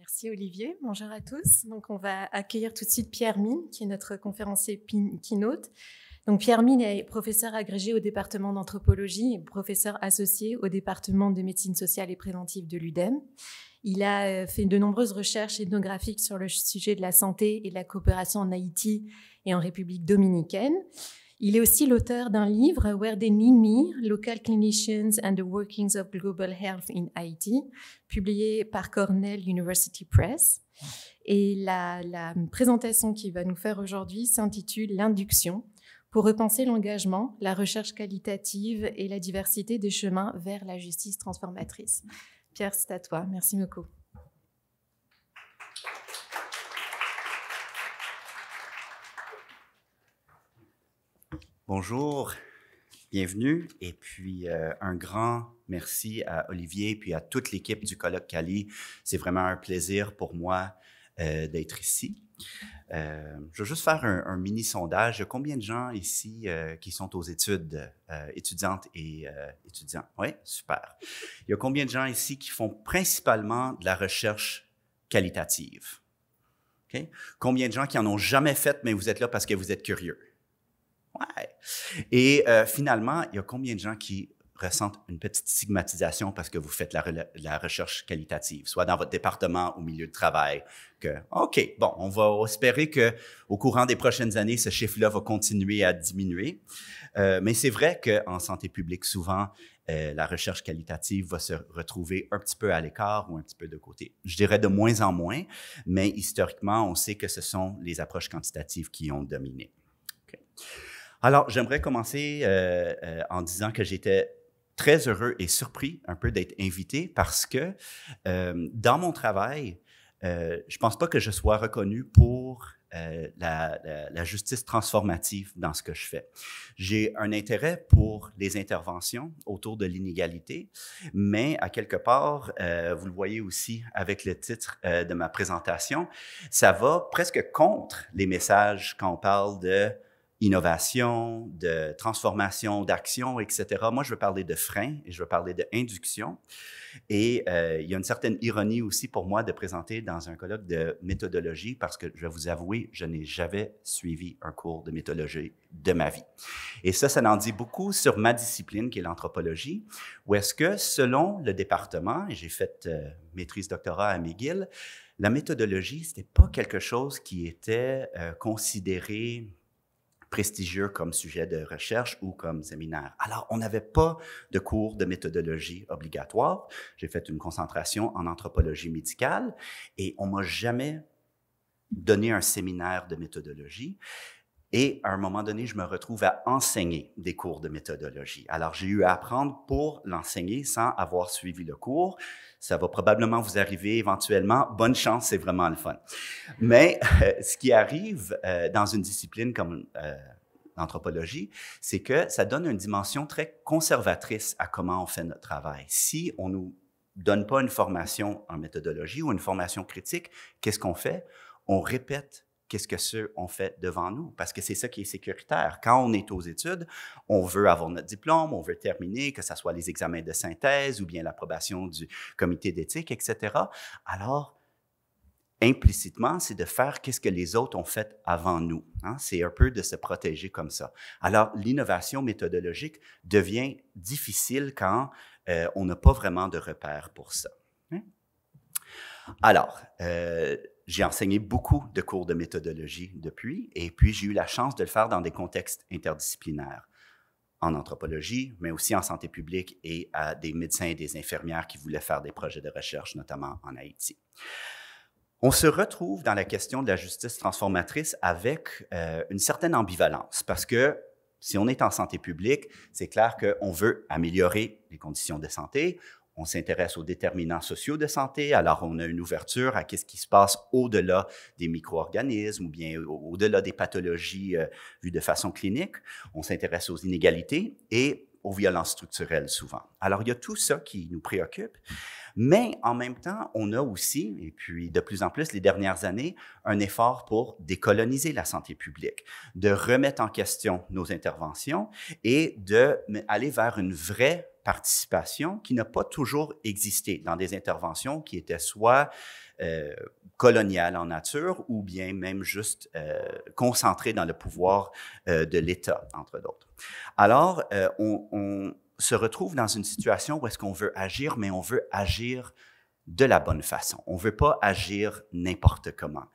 Merci Olivier. Bonjour à tous. Donc on va accueillir tout de suite Pierre Mine, qui est notre conférencier keynote. Donc Pierre Mine est professeur agrégé au département d'anthropologie et professeur associé au département de médecine sociale et préventive de l'UDEM. Il a euh, fait de nombreuses recherches ethnographiques sur le sujet de la santé et de la coopération en Haïti et en République dominicaine. Il est aussi l'auteur d'un livre, Where They Need Me, Local Clinicians and the Workings of Global Health in Haiti, publié par Cornell University Press. Et la, la présentation qu'il va nous faire aujourd'hui s'intitule L'induction pour repenser l'engagement, la recherche qualitative et la diversité des chemins vers la justice transformatrice. Pierre, c'est à toi. Merci beaucoup. Bonjour, bienvenue et puis euh, un grand merci à Olivier puis à toute l'équipe du colloque Cali. C'est vraiment un plaisir pour moi euh, d'être ici. Euh, je veux juste faire un, mini sondage. Il y a combien de gens ici qui sont aux études, étudiantes et étudiants? Oui, super. Il y a combien de gens ici qui font principalement de la recherche qualitative? Combien de gens qui en ont jamais fait, mais vous êtes là parce que vous êtes curieux? Ouais. Et euh, finalement, il y a combien de gens qui ressentent une petite stigmatisation parce que vous faites la, recherche qualitative, soit dans votre département au milieu de travail, que, OK, bon, on va espérer que au courant des prochaines années, ce chiffre-là va continuer à diminuer. Euh, mais c'est vrai qu'en santé publique, souvent, euh, la recherche qualitative va se retrouver un petit peu à l'écart ou un petit peu de côté. Je dirais de moins en moins, mais historiquement, on sait que ce sont les approches quantitatives qui ont dominé. OK. Alors, j'aimerais commencer euh, euh, en disant que j'étais très heureux et surpris un peu d'être invité parce que euh, dans mon travail, euh, je pense pas que je sois reconnu pour euh, la, la, justice transformative dans ce que je fais. J'ai un intérêt pour les interventions autour de l'inégalité, mais à quelque part, euh, vous le voyez aussi avec le titre euh, de ma présentation, ça va presque contre les messages quand on parle de innovation, de transformation, d'action, etc. Moi, je veux parler de frein et je veux parler d'induction. Et euh, il y a une certaine ironie aussi pour moi de présenter dans un colloque de méthodologie parce que je vais vous avouer, je n'ai jamais suivi un cours de méthodologie de ma vie. Et ça, ça en dit beaucoup sur ma discipline qui est l'anthropologie, où est-ce que selon le département, et j'ai fait euh, maîtrise doctorat à McGill, la méthodologie, c'était pas quelque chose qui était euh, considéré prestigieux comme sujet de recherche ou comme séminaire. Alors, on n'avait pas de cours de méthodologie obligatoire. J'ai fait une concentration en anthropologie médicale et on m'a jamais donné un séminaire de méthodologie. Et à un moment donné, je me retrouve à enseigner des cours de méthodologie. Alors, j'ai eu à apprendre pour l'enseigner sans avoir suivi le cours. Ça va probablement vous arriver éventuellement. Bonne chance, c'est vraiment le fun. Mais euh, ce qui arrive euh, dans une discipline comme euh, l'anthropologie, c'est que ça donne une dimension très conservatrice à comment on fait notre travail. Si on nous donne pas une formation en méthodologie ou une formation critique, qu'est-ce qu'on fait? On répète qu'est-ce que ceux ont fait devant nous, parce que c'est ça qui est sécuritaire. Quand on est aux études, on veut avoir notre diplôme, on veut terminer, que ce soit les examens de synthèse ou bien l'approbation du comité d'éthique, etc. Alors, implicitement, c'est de faire qu'est-ce que les autres ont fait avant nous. Hein? C'est un peu de se protéger comme ça. Alors, l'innovation méthodologique devient difficile quand euh, on n'a pas vraiment de repères pour ça. Hein? Alors, euh, j'ai enseigné beaucoup de cours de méthodologie depuis, et puis j'ai eu la chance de le faire dans des contextes interdisciplinaires, en anthropologie, mais aussi en santé publique et à des médecins et des infirmières qui voulaient faire des projets de recherche, notamment en Haïti. On se retrouve dans la question de la justice transformatrice avec euh, une certaine ambivalence, parce que si on est en santé publique, c'est clair qu'on veut améliorer les conditions de santé, on s'intéresse aux déterminants sociaux de santé, alors on a une ouverture à ce qui se passe au-delà des micro-organismes ou bien au-delà des pathologies euh, vues de façon clinique. On s'intéresse aux inégalités et aux violences structurelles souvent. Alors, il y a tout ça qui nous préoccupe, mais en même temps, on a aussi, et puis de plus en plus les dernières années, un effort pour décoloniser la santé publique, de remettre en question nos interventions et d'aller vers une vraie participation qui n'a pas toujours existé dans des interventions qui étaient soit euh, coloniales en nature ou bien même juste euh, concentrées dans le pouvoir euh, de l'État, entre d'autres. Alors, on, on, se retrouve dans une situation où est-ce qu'on veut agir, mais on veut agir de la bonne façon. On ne veut pas agir n'importe comment.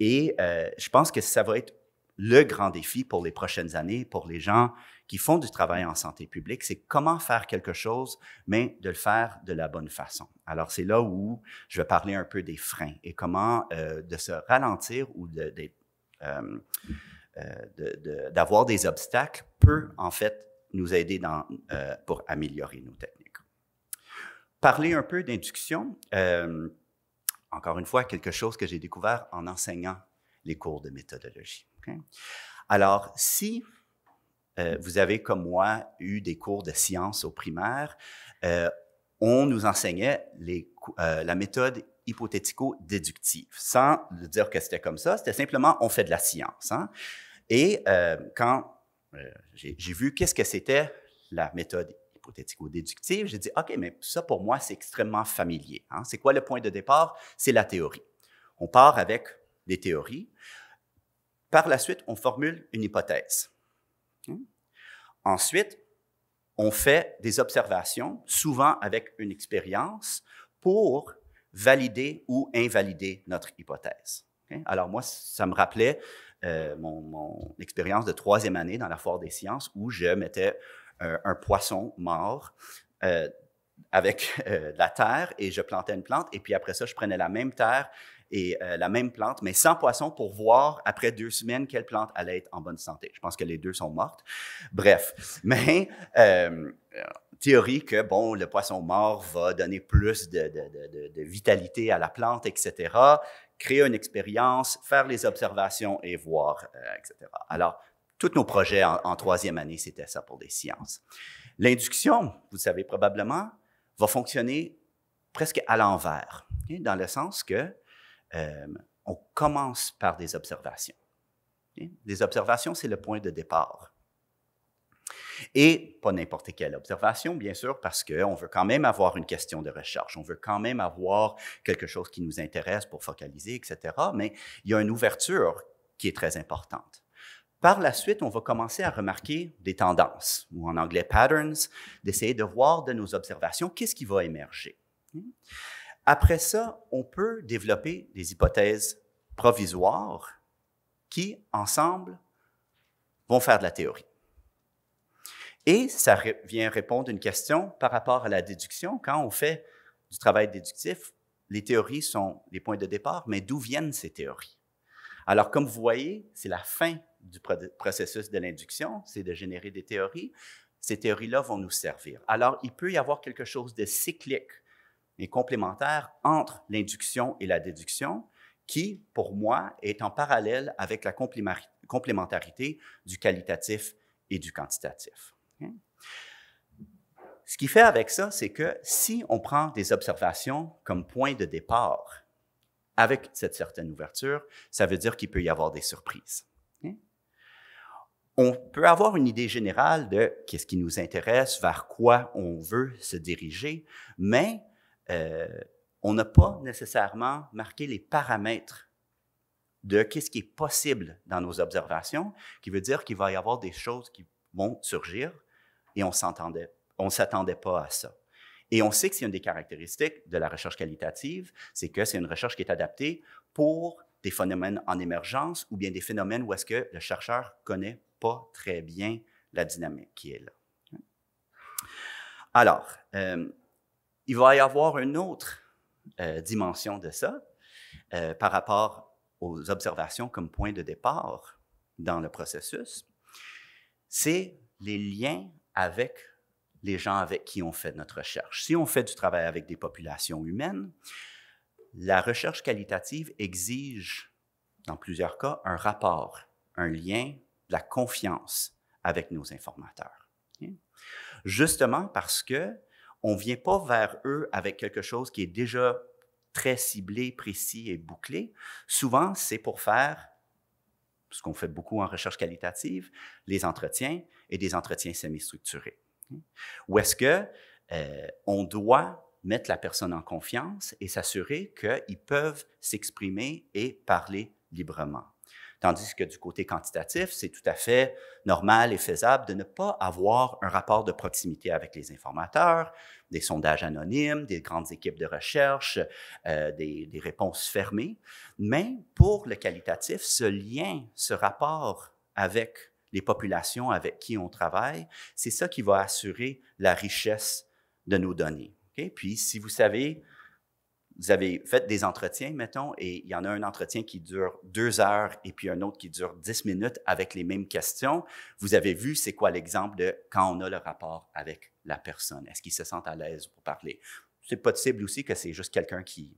Et je pense que ça va être le grand défi pour les prochaines années, pour les gens qui font du travail en santé publique, c'est comment faire quelque chose, mais de le faire de la bonne façon. Alors, c'est là où je vais parler un peu des freins et comment euh, de se ralentir ou euh, euh, de, d'avoir des obstacles peut en fait nous aider dans, pour améliorer nos techniques. Parler un peu d'induction, encore une fois, quelque chose que j'ai découvert en enseignant les cours de méthodologie. Alors, si euh, vous avez, comme moi, eu des cours de sciences au primaire. Euh, on nous enseignait euh, la méthode hypothético-déductive, sans dire que c'était comme ça, c'était simplement on fait de la science. Hein. Et quand j'ai vu qu'est-ce que c'était la méthode hypothético-déductive, j'ai dit, OK, mais ça pour moi, c'est extrêmement familier. Hein. C'est quoi le point de départ? C'est la théorie. On part avec des théories. Par la suite, on formule une hypothèse. Hmm. Ensuite, on fait des observations, souvent avec une expérience, pour valider ou invalider notre hypothèse. Alors moi, ça me rappelait euh, mon, expérience de troisième année dans la foire des sciences où je mettais euh, un poisson mort euh, avec de la terre et je plantais une plante et puis après ça, je prenais la même terre et euh, la même plante, mais sans poisson pour voir après deux semaines quelle plante allait être en bonne santé. Je pense que les deux sont mortes. Bref, mais euh, théorie que, bon, le poisson mort va donner plus de, vitalité à la plante, etc., créer une expérience, faire les observations et voir, euh, etc. Alors, tous nos projets en, troisième année, c'était ça pour des sciences. L'induction, vous le savez probablement, va fonctionner presque à l'envers, hein, dans le sens que euh, on commence par des observations. Des hein? observations, c'est le point de départ. Et pas n'importe quelle observation, bien sûr, parce qu'on veut quand même avoir une question de recherche, on veut quand même avoir quelque chose qui nous intéresse pour focaliser, etc. Mais il y a une ouverture qui est très importante. Par la suite, on va commencer à remarquer des tendances, ou en anglais patterns, d'essayer de voir de nos observations qu'est-ce qui va émerger. Hein? Après ça, on peut développer des hypothèses provisoires qui, ensemble, vont faire de la théorie. Et ça vient répondre à une question par rapport à la déduction. Quand on fait du travail déductif, les théories sont les points de départ, mais d'où viennent ces théories? Alors, comme vous voyez, c'est la fin du processus de l'induction, c'est de générer des théories. Ces théories-là vont nous servir. Alors, il peut y avoir quelque chose de cyclique et complémentaire entre l'induction et la déduction, qui, pour moi, est en parallèle avec la complémentarité du qualitatif et du quantitatif. Ce qui fait avec ça, c'est que si on prend des observations comme point de départ, avec cette certaine ouverture, ça veut dire qu'il peut y avoir des surprises. On peut avoir une idée générale de qu'est-ce qui nous intéresse, vers quoi on veut se diriger, mais euh, on n'a pas nécessairement marqué les paramètres de qu'est-ce qui est possible dans nos observations, qui veut dire qu'il va y avoir des choses qui vont surgir et on s'entendait, on s'attendait pas à ça. Et on sait que c'est une des caractéristiques de la recherche qualitative, c'est que c'est une recherche qui est adaptée pour des phénomènes en émergence ou bien des phénomènes où est-ce que le chercheur connaît pas très bien la dynamique qui est là. Alors, euh, il va y avoir une autre euh, dimension de ça euh, par rapport aux observations comme point de départ dans le processus, c'est les liens avec les gens avec qui on fait notre recherche. Si on fait du travail avec des populations humaines, la recherche qualitative exige, dans plusieurs cas, un rapport, un lien, de la confiance avec nos informateurs. Justement parce que on ne vient pas vers eux avec quelque chose qui est déjà très ciblé, précis et bouclé. Souvent, c'est pour faire ce qu'on fait beaucoup en recherche qualitative, les entretiens et des entretiens semi-structurés. Ou est-ce que euh, on doit mettre la personne en confiance et s'assurer qu'ils peuvent s'exprimer et parler librement. Tandis que du côté quantitatif, c'est tout à fait normal et faisable de ne pas avoir un rapport de proximité avec les informateurs, des sondages anonymes, des grandes équipes de recherche, euh, des, réponses fermées. Mais pour le qualitatif, ce lien, ce rapport avec les populations avec qui on travaille, c'est ça qui va assurer la richesse de nos données. Puis, si vous savez vous avez fait des entretiens, mettons, et il y en a un entretien qui dure deux heures et puis un autre qui dure dix minutes avec les mêmes questions. Vous avez vu, c'est quoi l'exemple de quand on a le rapport avec la personne? Est-ce qu'ils se sentent à l'aise pour parler? C'est possible aussi que c'est juste quelqu'un qui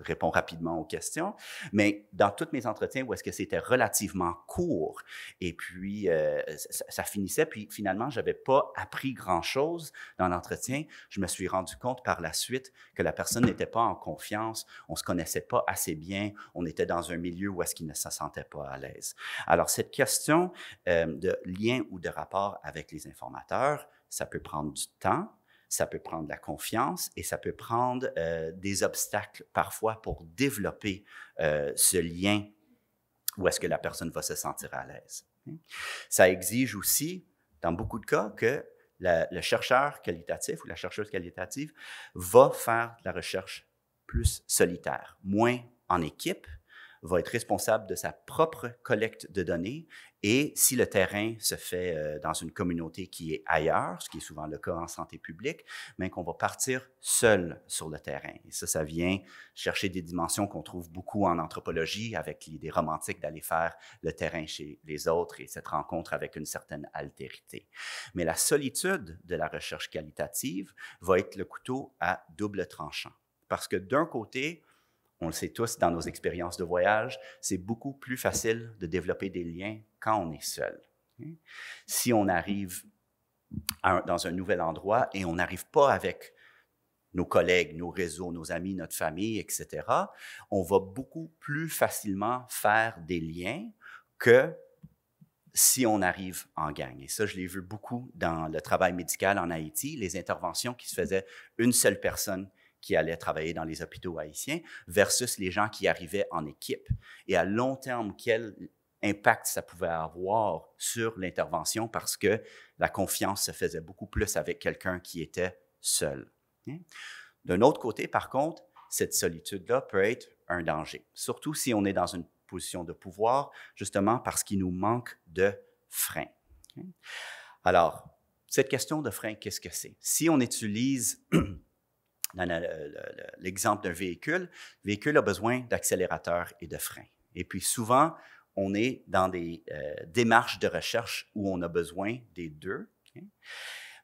répond rapidement aux questions, mais dans tous mes entretiens où est-ce que c'était relativement court et puis euh, ça, finissait, puis finalement, je n'avais pas appris grand-chose dans l'entretien. Je me suis rendu compte par la suite que la personne n'était pas en confiance, on se connaissait pas assez bien, on était dans un milieu où est-ce qu'il ne se sentait pas à l'aise. Alors, cette question euh, de lien ou de rapport avec les informateurs, ça peut prendre du temps, ça peut prendre la confiance et ça peut prendre euh, des obstacles parfois pour développer euh, ce lien où est-ce que la personne va se sentir à l'aise. Hein. Ça exige aussi, dans beaucoup de cas, que le chercheur qualitatif ou la chercheuse qualitative va faire de la recherche plus solitaire, moins en équipe, va être responsable de sa propre collecte de données et si le terrain se fait euh, dans une communauté qui est ailleurs, ce qui est souvent le cas en santé publique, mais ben, qu'on va partir seul sur le terrain. Et ça, ça vient chercher des dimensions qu'on trouve beaucoup en anthropologie avec l'idée romantique d'aller faire le terrain chez les autres et cette rencontre avec une certaine altérité. Mais la solitude de la recherche qualitative va être le couteau à double tranchant. Parce que d'un côté, on le sait tous dans nos expériences de voyage, c'est beaucoup plus facile de développer des liens quand on est seul. Hein. Si on arrive dans un nouvel endroit et on n'arrive pas avec nos collègues, nos réseaux, nos amis, notre famille, etc., on va beaucoup plus facilement faire des liens que si on arrive en gang. Et ça, je l'ai vu beaucoup dans le travail médical en Haïti, les interventions qui se faisaient une seule personne qui allaient travailler dans les hôpitaux haïtiens versus les gens qui arrivaient en équipe. Et à long terme, quel impact ça pouvait avoir sur l'intervention parce que la confiance se faisait beaucoup plus avec quelqu'un qui était seul. Hein? D'un autre côté, par contre, cette solitude-là peut être un danger, surtout si on est dans une position de pouvoir, justement parce qu'il nous manque de freins. Hein? Alors, cette question de frein, qu'est-ce que c'est? Si on utilise l'exemple d'un véhicule, le véhicule a besoin d'accélérateur et de frein. Et puis souvent, on est dans des euh, démarches de recherche où on a besoin des deux,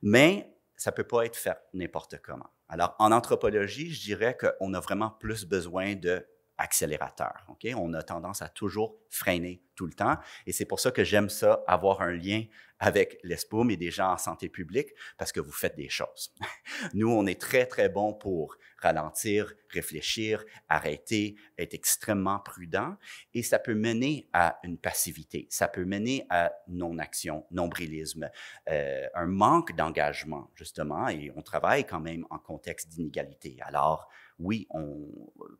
mais ça ne peut pas être fait n'importe comment. Alors, en anthropologie, je dirais qu'on a vraiment plus besoin de accélérateur. On a tendance à toujours freiner tout le temps. Et c'est pour ça que j'aime ça, avoir un lien avec l'ESPOM et des gens en santé publique, parce que vous faites des choses. Nous, on est très, très bon pour ralentir, réfléchir, arrêter, être extrêmement prudent. Et ça peut mener à une passivité, ça peut mener à non-action, nombrilisme, euh, un manque d'engagement, justement. Et on travaille quand même en contexte d'inégalité. Alors, oui,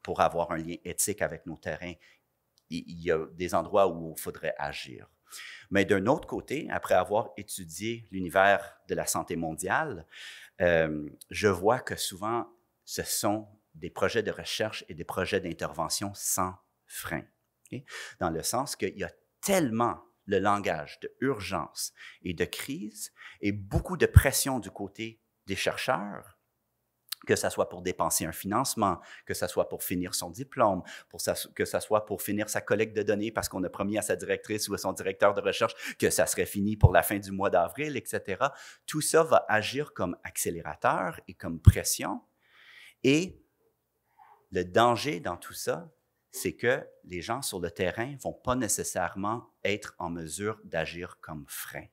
pour avoir un lien éthique avec nos terrains, il y a des endroits où il faudrait agir. Mais d'un autre côté, après avoir étudié l'univers de la santé mondiale, euh, je vois que souvent, ce sont des projets de recherche et des projets d'intervention sans frein. Dans le sens qu'il y a tellement le langage de urgence et de crise et beaucoup de pression du côté des chercheurs que ça soit pour dépenser un financement, que ce soit pour finir son diplôme, pour que ce soit pour finir sa collecte de données parce qu'on a promis à sa directrice ou à son directeur de recherche que ça serait fini pour la fin du mois d'avril, etc. Tout ça va agir comme accélérateur et comme pression. Et le danger dans tout ça, c'est que les gens sur le terrain vont pas nécessairement être en mesure d'agir comme frein.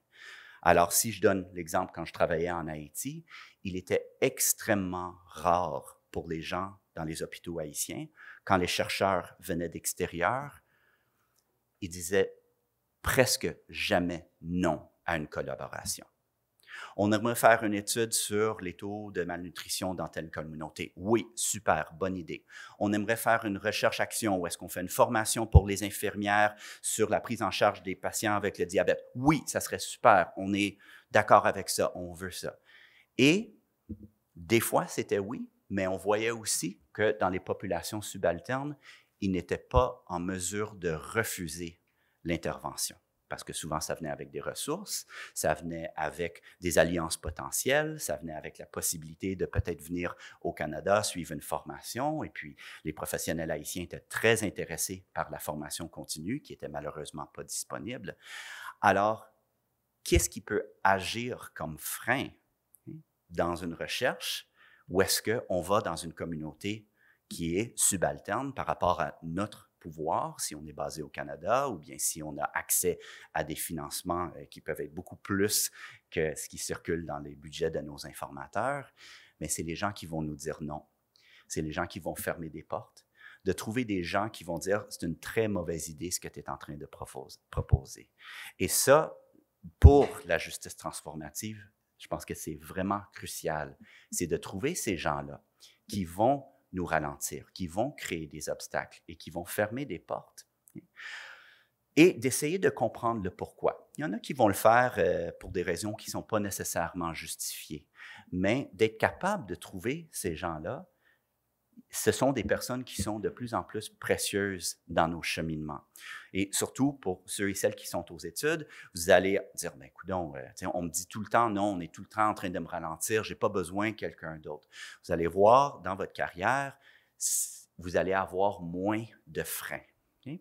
Alors, si je donne l'exemple quand je travaillais en Haïti, il était extrêmement rare pour les gens dans les hôpitaux haïtiens, quand les chercheurs venaient d'extérieur, ils disaient presque jamais non à une collaboration. On aimerait faire une étude sur les taux de malnutrition dans telle communauté. Oui, super, bonne idée. On aimerait faire une recherche-action où est-ce qu'on fait une formation pour les infirmières sur la prise en charge des patients avec le diabète. Oui, ça serait super. On est d'accord avec ça. On veut ça. Et des fois, c'était oui, mais on voyait aussi que dans les populations subalternes, ils n'étaient pas en mesure de refuser l'intervention parce que souvent ça venait avec des ressources, ça venait avec des alliances potentielles, ça venait avec la possibilité de peut-être venir au Canada, suivre une formation, et puis les professionnels haïtiens étaient très intéressés par la formation continue qui était malheureusement pas disponible. Alors, qu'est-ce qui peut agir comme frein hein, dans une recherche ou est-ce qu'on va dans une communauté qui est subalterne par rapport à notre pouvoir, si on est basé au Canada, ou bien si on a accès à des financements euh, qui peuvent être beaucoup plus que ce qui circule dans les budgets de nos informateurs, mais c'est les gens qui vont nous dire non. C'est les gens qui vont fermer des portes, de trouver des gens qui vont dire c'est une très mauvaise idée ce que tu es en train de proposer. Et ça, pour la justice transformative, je pense que c'est vraiment crucial. C'est de trouver ces gens-là qui vont nous ralentir, qui vont créer des obstacles et qui vont fermer des portes. Et d'essayer de comprendre le pourquoi. Il y en a qui vont le faire euh, pour des raisons qui ne sont pas nécessairement justifiées, mais d'être capable de trouver ces gens-là ce sont des personnes qui sont de plus en plus précieuses dans nos cheminements. Et surtout pour ceux et celles qui sont aux études, vous allez dire, ben coudon, euh, on me dit tout le temps, non, on est tout le temps en train de me ralentir, je n'ai pas besoin de quelqu'un d'autre. Vous allez voir dans votre carrière, vous allez avoir moins de freins,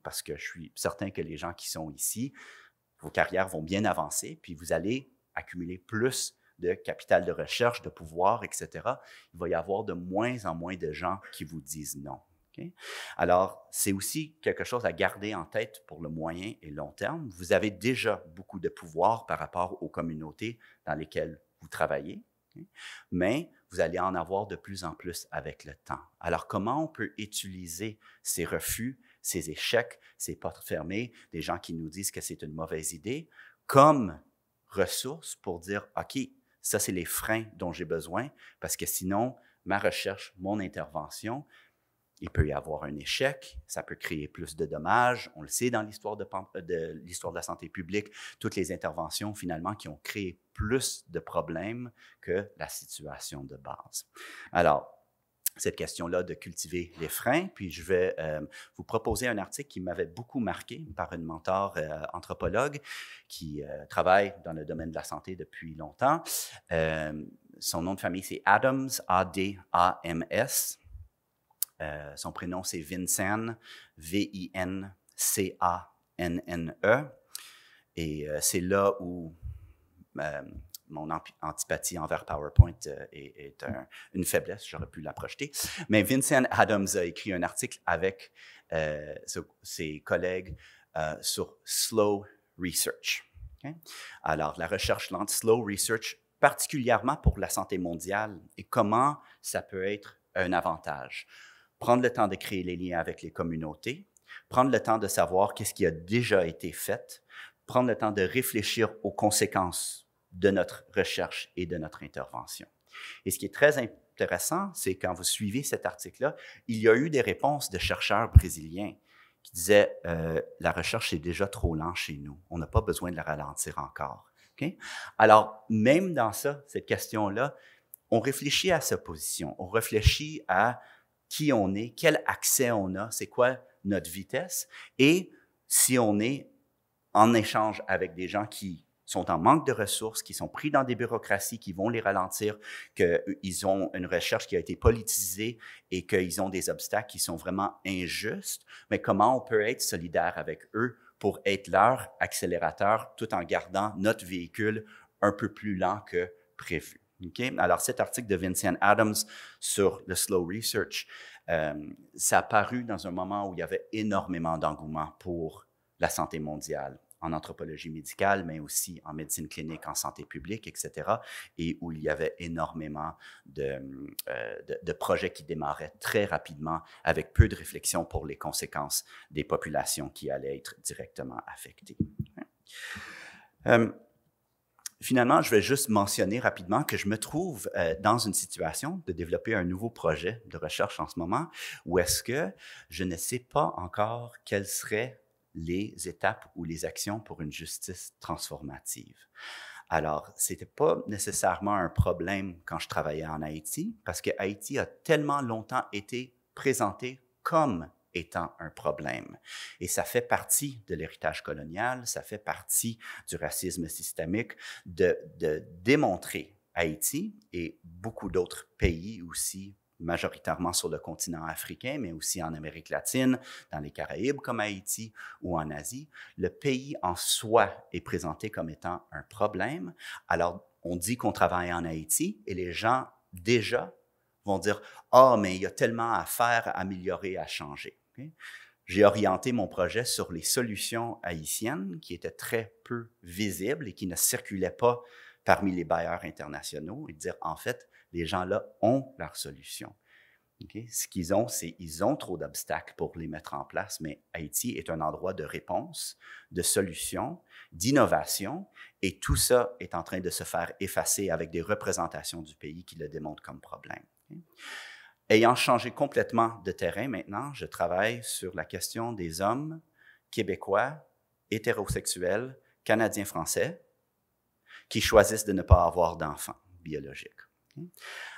parce que je suis certain que les gens qui sont ici, vos carrières vont bien avancer, puis vous allez accumuler plus de capital de recherche, de pouvoir, etc., il va y avoir de moins en moins de gens qui vous disent non. Alors, c'est aussi quelque chose à garder en tête pour le moyen et long terme. Vous avez déjà beaucoup de pouvoir par rapport aux communautés dans lesquelles vous travaillez, mais vous allez en avoir de plus en plus avec le temps. Alors, comment on peut utiliser ces refus, ces échecs, ces portes fermées, des gens qui nous disent que c'est une mauvaise idée, comme ressources pour dire, OK, ça, c'est les freins dont j'ai besoin parce que sinon, ma recherche, mon intervention, il peut y avoir un échec, ça peut créer plus de dommages. On le sait dans l'histoire de, euh, de l'histoire de la santé publique, toutes les interventions finalement qui ont créé plus de problèmes que la situation de base. Alors, cette question-là de cultiver les freins. Puis je vais euh, vous proposer un article qui m'avait beaucoup marqué par une mentor euh, anthropologue qui euh, travaille dans le domaine de la santé depuis longtemps. son nom de famille, c'est Adams, A-D-A-M-S. son prénom, c'est Vincent, V-I-N-C-A-N-N-E. Et c'est là où mon antipathie envers PowerPoint euh, est, une faiblesse, j'aurais pu la projeter. Mais Vincent Adams a écrit un article avec euh, ses collègues euh, sur slow research. Hein. Alors, la recherche lente, slow research, particulièrement pour la santé mondiale et comment ça peut être un avantage. Prendre le temps de créer les liens avec les communautés, prendre le temps de savoir qu'est-ce qui a déjà été fait, prendre le temps de réfléchir aux conséquences de notre recherche et de notre intervention. Et ce qui est très intéressant, c'est quand vous suivez cet article-là, il y a eu des réponses de chercheurs brésiliens qui disaient euh, la recherche est déjà trop lente chez nous, on n'a pas besoin de la ralentir encore. Alors, même dans ça, cette question-là, on réfléchit à sa position, on réfléchit à qui on est, quel accès on a, c'est quoi notre vitesse, et si on est en échange avec des gens qui sont en manque de ressources, qui sont pris dans des bureaucraties qui vont les ralentir, qu'ils euh, ont une recherche qui a été politisée et qu'ils ont des obstacles qui sont vraiment injustes. Mais comment on peut être solidaire avec eux pour être leur accélérateur tout en gardant notre véhicule un peu plus lent que prévu? Alors, cet article de Vincent Adams sur le slow research, euh, ça a paru dans un moment où il y avait énormément d'engouement pour la santé mondiale, en anthropologie médicale, mais aussi en médecine clinique, en santé publique, etc., et où il y avait énormément euh, de, projets qui démarraient très rapidement avec peu de réflexion pour les conséquences des populations qui allaient être directement affectées. Euh, finalement, je vais juste mentionner rapidement que je me trouve euh, dans une situation de développer un nouveau projet de recherche en ce moment où est-ce que je ne sais pas encore quelle serait les étapes ou les actions pour une justice transformative. Alors, ce n'était pas nécessairement un problème quand je travaillais en Haïti, parce que Haïti a tellement longtemps été présenté comme étant un problème. Et ça fait partie de l'héritage colonial, ça fait partie du racisme systémique de, de démontrer Haïti et beaucoup d'autres pays aussi majoritairement sur le continent africain, mais aussi en Amérique latine, dans les Caraïbes comme Haïti ou en Asie, le pays en soi est présenté comme étant un problème. Alors, on dit qu'on travaille en Haïti et les gens déjà vont dire, ah, oh, mais il y a tellement à faire, à améliorer, à changer. j'ai orienté mon projet sur les solutions haïtiennes qui étaient très peu visibles et qui ne circulaient pas parmi les bailleurs internationaux et dire en fait, les gens-là ont leur solution. Ce qu'ils ont, c'est qu'ils ont trop d'obstacles pour les mettre en place, mais Haïti est un endroit de réponse, de solution, d'innovation, et tout ça est en train de se faire effacer avec des représentations du pays qui le démontrent comme problème. Ayant changé complètement de terrain maintenant, je travaille sur la question des hommes québécois, hétérosexuels, canadiens-français, qui choisissent de ne pas avoir d'enfants biologiques. Hein?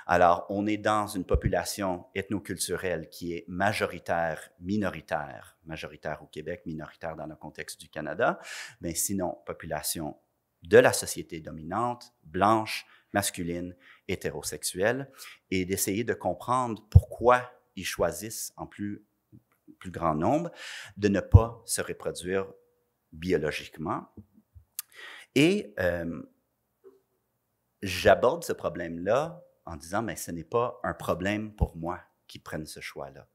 Alors, on est dans une population ethnoculturelle qui est majoritaire, minoritaire, majoritaire au Québec, minoritaire dans le contexte du Canada, mais sinon, population de la société dominante, blanche, masculine, hétérosexuelle, et d'essayer de comprendre pourquoi ils choisissent en plus, plus grand nombre de ne pas se reproduire biologiquement. Et euh, j'aborde ce problème-là en disant, mais ce n'est pas un problème pour moi qui prennent ce choix-là.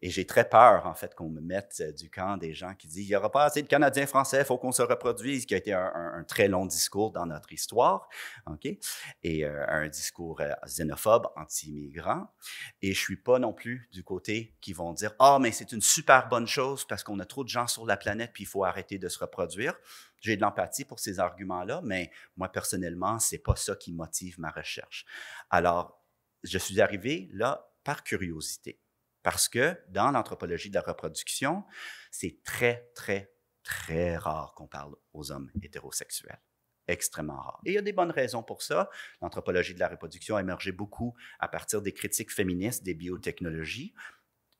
Et j'ai très peur, en fait, qu'on me mette euh, du camp des gens qui disent, il n'y aura pas assez de Canadiens français, il faut qu'on se reproduise, qui a été un, très long discours dans notre histoire, et euh, un discours euh, xénophobe, anti-immigrant. Et je ne suis pas non plus du côté qui vont dire, ah, oh, mais c'est une super bonne chose parce qu'on a trop de gens sur la planète, puis il faut arrêter de se reproduire. J'ai de l'empathie pour ces arguments-là, mais moi, personnellement, c'est pas ça qui motive ma recherche. Alors, je suis arrivé là par curiosité, parce que dans l'anthropologie de la reproduction, c'est très, très, très rare qu'on parle aux hommes hétérosexuels extrêmement rare. Et il y a des bonnes raisons pour ça. L'anthropologie de la reproduction a émergé beaucoup à partir des critiques féministes des biotechnologies.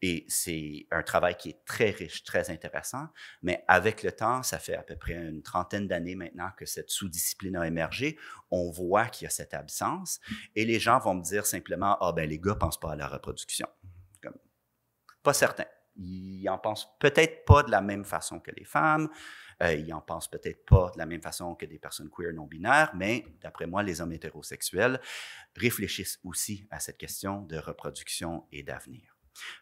Et c'est un travail qui est très riche, très intéressant, mais avec le temps, ça fait à peu près une trentaine d'années maintenant que cette sous-discipline a émergé, on voit qu'il y a cette absence et les gens vont me dire simplement, ah oh, ben les gars pensent pas à la reproduction. pas certain. Ils en pensent peut-être pas de la même façon que les femmes, euh, ils en pensent peut-être pas de la même façon que des personnes queer non binaires, mais d'après moi, les hommes hétérosexuels réfléchissent aussi à cette question de reproduction et d'avenir.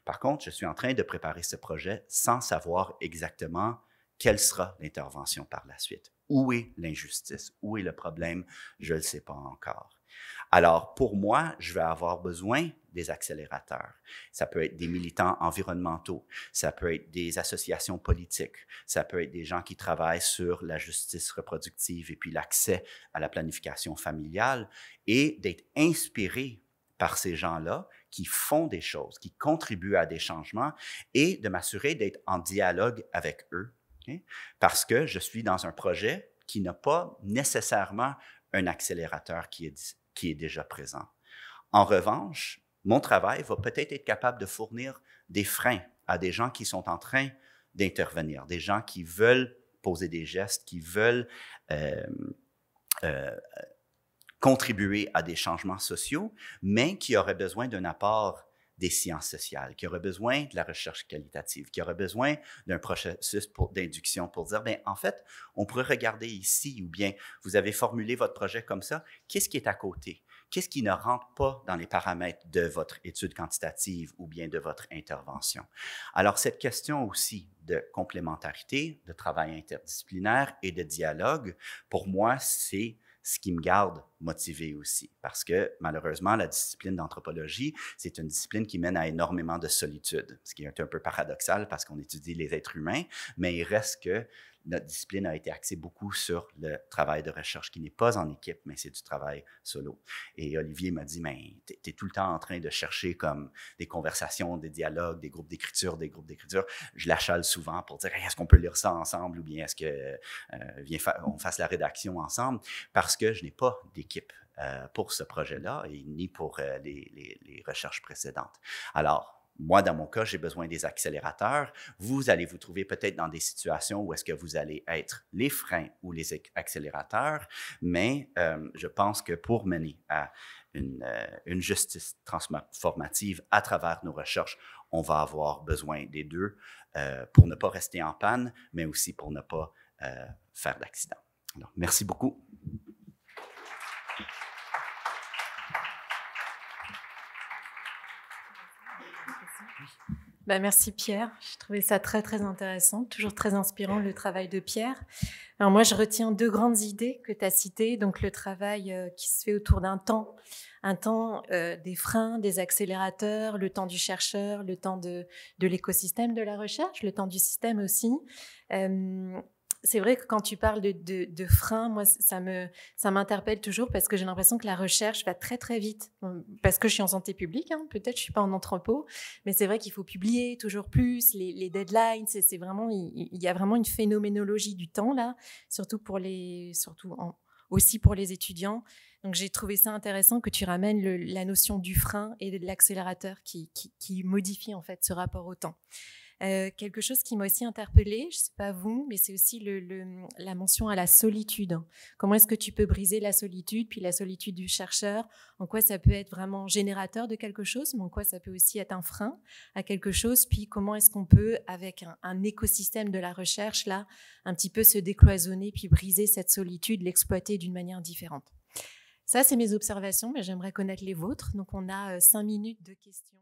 Par contre, je suis en train de préparer ce projet sans savoir exactement quelle sera l'intervention par la suite. Où est l'injustice? Où est le problème? Je ne le sais pas encore. Alors, pour moi, je vais avoir besoin des accélérateurs. Ça peut être des militants environnementaux, ça peut être des associations politiques, ça peut être des gens qui travaillent sur la justice reproductive et puis l'accès à la planification familiale et d'être inspiré par ces gens-là qui font des choses, qui contribuent à des changements et de m'assurer d'être en dialogue avec eux. Parce que je suis dans un projet qui n'a pas nécessairement un accélérateur qui est, qui est déjà présent. En revanche, mon travail va peut-être être capable de fournir des freins à des gens qui sont en train d'intervenir, des gens qui veulent poser des gestes, qui veulent euh, euh, contribuer à des changements sociaux, mais qui aurait besoin d'un apport des sciences sociales, qui aurait besoin de la recherche qualitative, qui aurait besoin d'un processus d'induction pour dire, bien, en fait, on pourrait regarder ici, ou bien vous avez formulé votre projet comme ça, qu'est-ce qui est à côté? Qu'est-ce qui ne rentre pas dans les paramètres de votre étude quantitative ou bien de votre intervention? Alors, cette question aussi de complémentarité, de travail interdisciplinaire et de dialogue, pour moi, c'est ce qui me garde motivé aussi. Parce que malheureusement, la discipline d'anthropologie, c'est une discipline qui mène à énormément de solitude, ce qui est un peu paradoxal parce qu'on étudie les êtres humains, mais il reste que notre discipline a été axée beaucoup sur le travail de recherche qui n'est pas en équipe, mais c'est du travail solo. Et Olivier m'a dit, mais ben, tu es, tout le temps en train de chercher comme des conversations, des dialogues, des groupes d'écriture, des groupes d'écriture. Je la souvent pour dire, est-ce qu'on peut lire ça ensemble ou bien est-ce que euh, vient on fasse la rédaction ensemble parce que je n'ai pas d'équipe euh, pour ce projet-là et ni pour euh, les, les recherches précédentes. Alors, moi, dans mon cas, j'ai besoin des accélérateurs. Vous allez vous trouver peut-être dans des situations où est-ce que vous allez être les freins ou les accélérateurs, mais euh, je pense que pour mener à euh, une, justice transformative à travers nos recherches, on va avoir besoin des deux euh, pour ne pas rester en panne, mais aussi pour ne pas faire d'accident. merci beaucoup. Ben merci Pierre, j'ai trouvé ça très très intéressant, toujours très inspirant le travail de Pierre. Alors moi je retiens deux grandes idées que tu as citées, donc le travail euh, qui se fait autour d'un temps, un temps euh, des freins, des accélérateurs, le temps du chercheur, le temps de, de l'écosystème de la recherche, le temps du système aussi. Euh, c'est vrai que quand tu parles de, frein, moi, ça me ça m'interpelle toujours parce que j'ai l'impression que la recherche va très très vite. Hum, parce que je suis en santé publique, hein, peut-être je suis pas en entrepôt, mais c'est vrai qu'il faut publier toujours plus, les, deadlines, c'est vraiment il, y a vraiment une phénoménologie du temps là, surtout pour les surtout aussi pour les étudiants. Donc j'ai trouvé ça intéressant que tu ramènes la notion du frein et de l'accélérateur qui, qui, qui modifie en fait ce rapport au temps. Euh, quelque chose qui m'a aussi interpellée, je ne sais pas vous, mais c'est aussi le, la mention à la solitude. Hein. Comment est-ce que tu peux briser la solitude, puis la solitude du chercheur En quoi ça peut être vraiment générateur de quelque chose, mais en quoi ça peut aussi être un frein à quelque chose Puis comment est-ce qu'on peut, avec un, un, écosystème de la recherche, là, un petit peu se décloisonner, puis briser cette solitude, l'exploiter d'une manière différente ça, c'est mes observations, mais j'aimerais connaître les vôtres. Donc, on a euh, cinq minutes de questions.